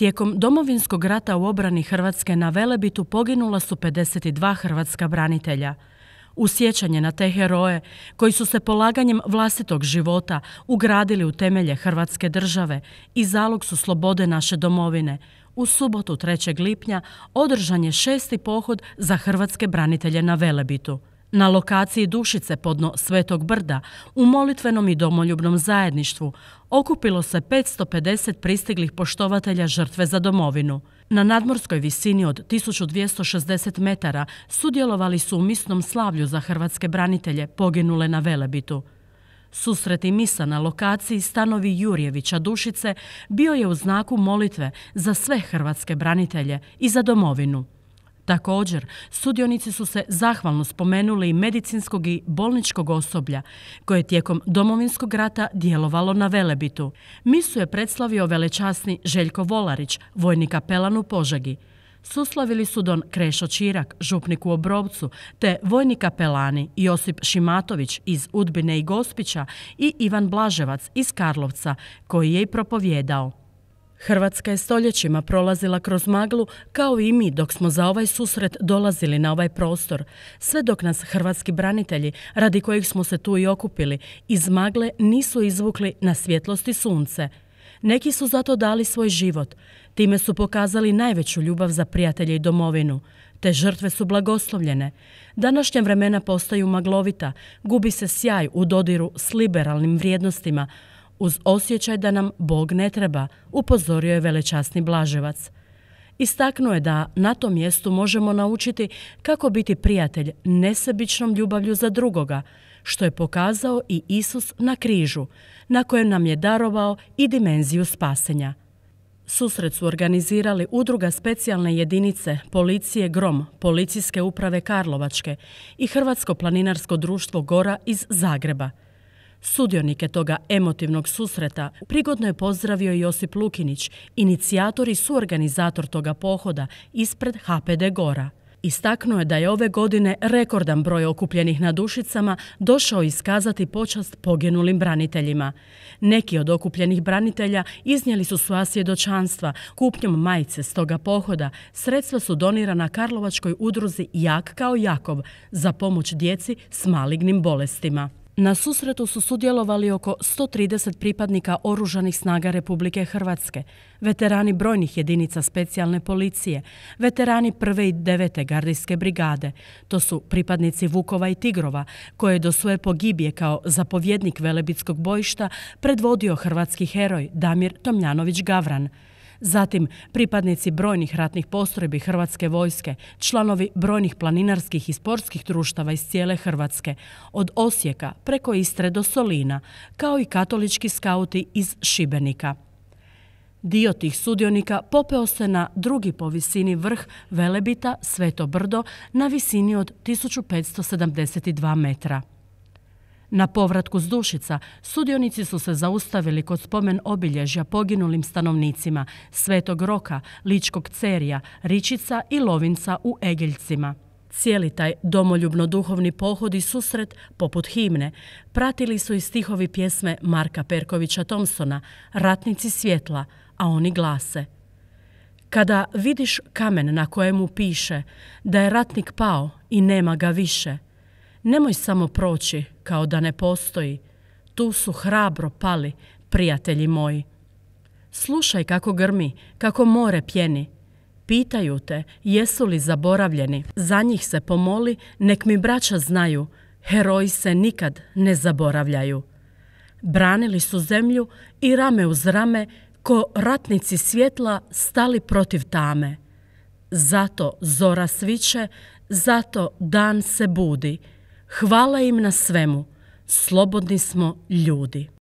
Tijekom domovinskog rata u obrani Hrvatske na Velebitu poginula su 52 hrvatska branitelja. U sjećanje na te heroje koji su se polaganjem vlastitog života ugradili u temelje Hrvatske države i zalog su slobode naše domovine, u subotu 3. lipnja održan je šesti pohod za hrvatske branitelje na Velebitu. Na lokaciji Dušice podno Svetog Brda u molitvenom i domoljubnom zajedništvu okupilo se 550 pristiglih poštovatelja žrtve za domovinu. Na nadmorskoj visini od 1260 metara sudjelovali su u misnom slavlju za hrvatske branitelje poginule na Velebitu. Susret i misa na lokaciji stanovi Jurjevića Dušice bio je u znaku molitve za sve hrvatske branitelje i za domovinu. Također, sudionici su se zahvalno spomenuli i medicinskog i bolničkog osoblja koje je tijekom domovinskog rata dijelovalo na Velebitu. Misu je predslavio velečasni Željko Volarić, vojni kapelan u Požegi. Suslavili su don Krešo Čirak, župnik u Obrovcu, te vojni kapelani Josip Šimatović iz Udbine i Gospića i Ivan Blaževac iz Karlovca, koji je i propovjedao. Hrvatska je stoljećima prolazila kroz maglu kao i mi dok smo za ovaj susret dolazili na ovaj prostor. Sve dok nas hrvatski branitelji, radi kojih smo se tu i okupili, iz magle nisu izvukli na svjetlosti sunce. Neki su zato dali svoj život. Time su pokazali najveću ljubav za prijatelje i domovinu. Te žrtve su blagoslovljene. Današnja vremena postaju maglovita, gubi se sjaj u dodiru s liberalnim vrijednostima, uz osjećaj da nam Bog ne treba, upozorio je velečasni Blaževac. Istaknuo je da na tom mjestu možemo naučiti kako biti prijatelj nesebičnom ljubavlju za drugoga, što je pokazao i Isus na križu, na kojem nam je darovao i dimenziju spasenja. Susret su organizirali udruga specijalne jedinice Policije Grom, Policijske uprave Karlovačke i Hrvatsko planinarsko društvo Gora iz Zagreba – Sudionike toga emotivnog susreta prigodno je pozdravio Josip Lukinić, inicijator i suorganizator toga pohoda ispred HPD Gora. Istaknuo je da je ove godine rekordan broj okupljenih na dušicama došao iskazati počast poginulim braniteljima. Neki od okupljenih branitelja iznijeli su svoja svjedočanstva. Kupnjom majice s toga pohoda sredstva su donirana Karlovačkoj udruzi Jak kao Jakov za pomoć djeci s malignim bolestima. Na susretu su sudjelovali oko 130 pripadnika Oružanih snaga Republike Hrvatske, veterani brojnih jedinica specijalne policije, veterani 1. i 9. gardijske brigade. To su pripadnici Vukova i Tigrova, koje je do svoje pogibije kao zapovjednik Velebitskog bojišta predvodio hrvatski heroj Damir Tomljanović Gavran. Zatim, pripadnici brojnih ratnih postrojbi Hrvatske vojske, članovi brojnih planinarskih i sportskih društava iz cijele Hrvatske, od Osijeka preko Istre do Solina, kao i katolički skauti iz Šibenika. Dio tih sudionika popeo se na drugi po visini vrh Velebita, Sveto Brdo, na visini od 1572 metra. Na povratku s Dušica sudionici su se zaustavili kod spomen obilježja poginulim stanovnicima Svetog Roka, Ličkog Cerija, Ričica i Lovinca u Egeljcima. Cijeli taj domoljubno-duhovni pohod i susret, poput himne, pratili su i stihovi pjesme Marka Perkovića Thompsona, Ratnici svjetla, a oni glase. Kada vidiš kamen na kojemu piše da je ratnik pao i nema ga više – Nemoj samo proći kao da ne postoji. Tu su hrabro pali, prijatelji moji. Slušaj kako grmi, kako more pjeni. Pitaju te jesu li zaboravljeni. Za njih se pomoli, nek mi braća znaju. Heroji se nikad ne zaboravljaju. Branili su zemlju i rame uz rame, ko ratnici svjetla stali protiv tame. Zato zora sviće, zato dan se budi, Hvala im na svemu. Slobodni smo ljudi.